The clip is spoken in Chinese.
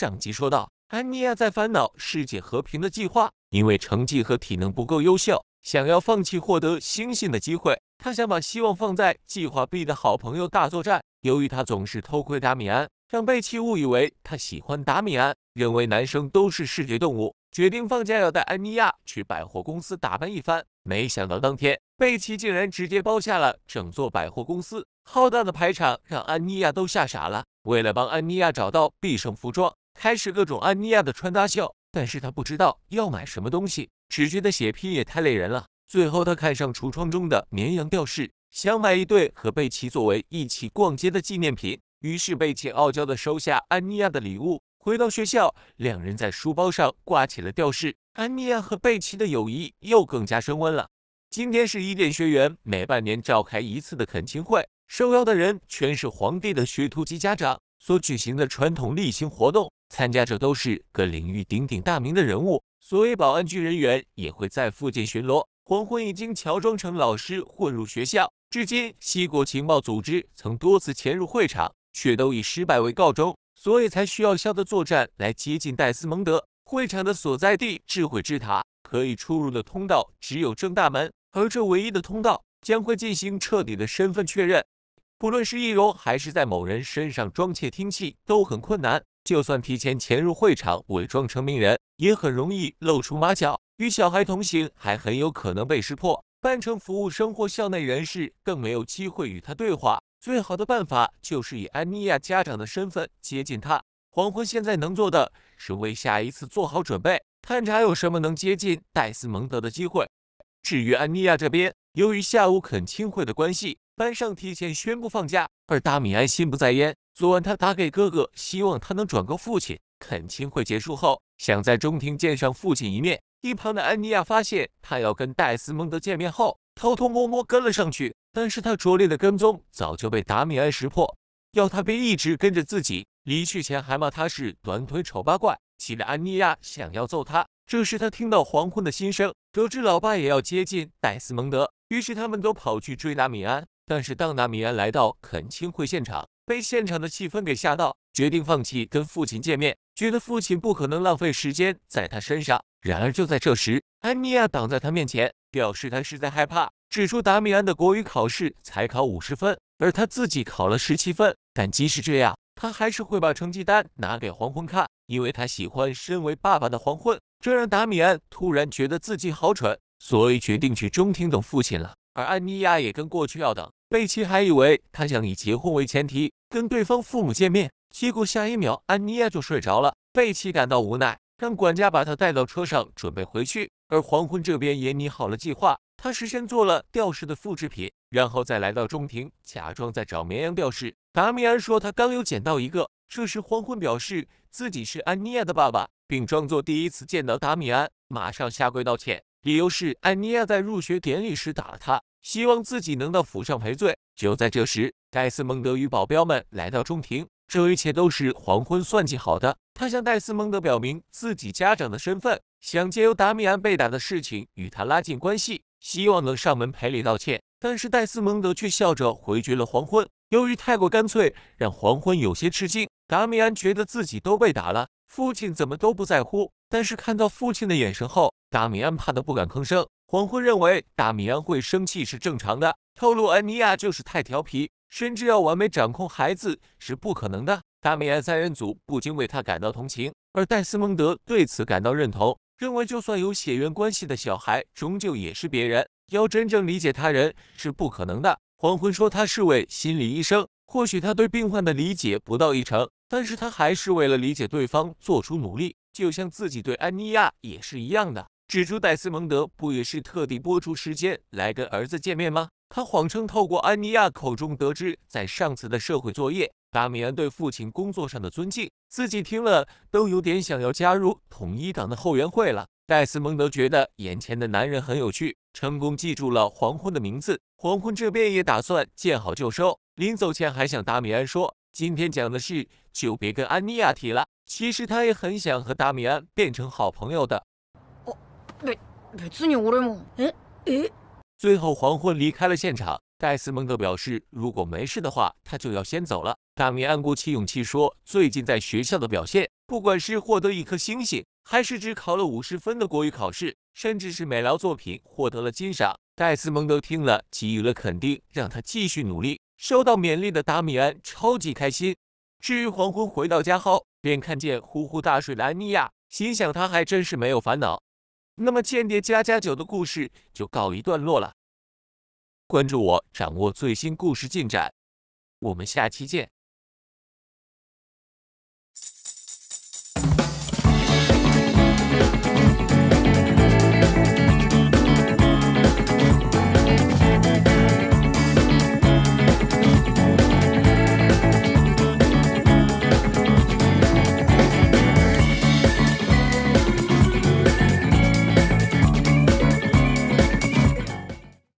上级说道：“安妮亚在烦恼世界和平的计划，因为成绩和体能不够优秀，想要放弃获得星星的机会。他想把希望放在计划 B 的好朋友大作战。由于他总是偷窥达米安，让贝奇误以为他喜欢达米安，认为男生都是视觉动物，决定放假要带安妮亚去百货公司打扮一番。没想到当天，贝奇竟然直接包下了整座百货公司，浩大的排场让安妮亚都吓傻了。为了帮安妮亚找到必胜服装，开始各种安妮亚的穿搭秀，但是他不知道要买什么东西，只觉得写拼也太累人了。最后他看上橱窗中的绵羊吊饰，想买一对和贝奇作为一起逛街的纪念品。于是贝奇傲娇的收下安妮亚的礼物。回到学校，两人在书包上挂起了吊饰，安妮亚和贝奇的友谊又更加升温了。今天是伊甸学园每半年召开一次的恳亲会，受邀的人全是皇帝的学徒及家长，所举行的传统例行活动。参加者都是各领域鼎鼎大名的人物，所以保安局人员也会在附近巡逻。黄昏已经乔装成老师混入学校。至今，西国情报组织曾多次潜入会场，却都以失败为告终，所以才需要肖的作战来接近戴斯蒙德。会场的所在地智慧之塔，可以出入的通道只有正大门，而这唯一的通道将会进行彻底的身份确认。不论是易容，还是在某人身上装窃听器，都很困难。就算提前潜入会场，伪装成名人也很容易露出马脚；与小孩同行还很有可能被识破；扮成服务生或校内人士更没有机会与他对话。最好的办法就是以安妮亚家长的身份接近他。黄昏现在能做的，是为下一次做好准备，探查有什么能接近戴斯蒙德的机会。至于安妮亚这边，由于下午恳亲会的关系。班上提前宣布放假，而达米安心不在焉。昨晚他打给哥哥，希望他能转告父亲，恳亲会结束后，想在中庭见上父亲一面。一旁的安妮亚发现他要跟戴斯蒙德见面后，偷偷摸摸跟了上去。但是他拙劣的跟踪早就被达米安识破，要他别一直跟着自己。离去前还骂他是短腿丑八怪，气得安妮亚想要揍他。这时他听到黄昏的心声，得知老爸也要接近戴斯蒙德，于是他们都跑去追达米安。但是，当达米安来到恳亲会现场，被现场的气氛给吓到，决定放弃跟父亲见面，觉得父亲不可能浪费时间在他身上。然而，就在这时，安妮亚挡在他面前，表示他是在害怕，指出达米安的国语考试才考五十分，而他自己考了十七分。但即使这样，他还是会把成绩单拿给黄昏看，因为他喜欢身为爸爸的黄昏。这让达米安突然觉得自己好蠢，所以决定去中庭等父亲了。而安妮亚也跟过去要等，贝奇还以为他想以结婚为前提跟对方父母见面，结果下一秒安妮亚就睡着了，贝奇感到无奈，让管家把他带到车上准备回去。而黄昏这边也拟好了计划，他事先做了吊饰的复制品，然后再来到中庭，假装在找绵羊吊饰。达米安说他刚有捡到一个，这时黄昏表示自己是安妮亚的爸爸，并装作第一次见到达米安，马上下跪道歉，理由是安妮亚在入学典礼时打了他。希望自己能到府上赔罪。就在这时，戴斯蒙德与保镖们来到中庭。这一切都是黄昏算计好的。他向戴斯蒙德表明自己家长的身份，想借由达米安被打的事情与他拉近关系，希望能上门赔礼道歉。但是戴斯蒙德却笑着回绝了黄昏。由于太过干脆，让黄昏有些吃惊。达米安觉得自己都被打了，父亲怎么都不在乎。但是看到父亲的眼神后，达米安怕得不敢吭声。黄昏认为大米安会生气是正常的，透露安妮亚就是太调皮，甚至要完美掌控孩子是不可能的。大米安三人组不禁为他感到同情，而戴斯蒙德对此感到认同，认为就算有血缘关系的小孩，终究也是别人，要真正理解他人是不可能的。黄昏说他是位心理医生，或许他对病患的理解不到一成，但是他还是为了理解对方做出努力，就像自己对安妮亚也是一样的。指出，戴斯蒙德不也是特地播出时间来跟儿子见面吗？他谎称透过安妮亚口中得知，在上次的社会作业，达米安对父亲工作上的尊敬，自己听了都有点想要加入统一党的后援会了。戴斯蒙德觉得眼前的男人很有趣，成功记住了黄昏的名字。黄昏这边也打算见好就收，临走前还向达米安说：“今天讲的事就别跟安妮亚提了。”其实他也很想和达米安变成好朋友的。别，别最后黄昏离开了现场，戴斯蒙德表示如果没事的话，他就要先走了。达米安鼓起勇气说，最近在学校的表现，不管是获得一颗星星，还是只考了五十分的国语考试，甚至是美劳作品获得了金赏，戴斯蒙德听了给予了肯定，让他继续努力。收到勉励的达米安超级开心。至于黄昏回到家后，便看见呼呼大睡的安妮亚，心想他还真是没有烦恼。那么，间谍加加酒的故事就告一段落了。关注我，掌握最新故事进展。我们下期见。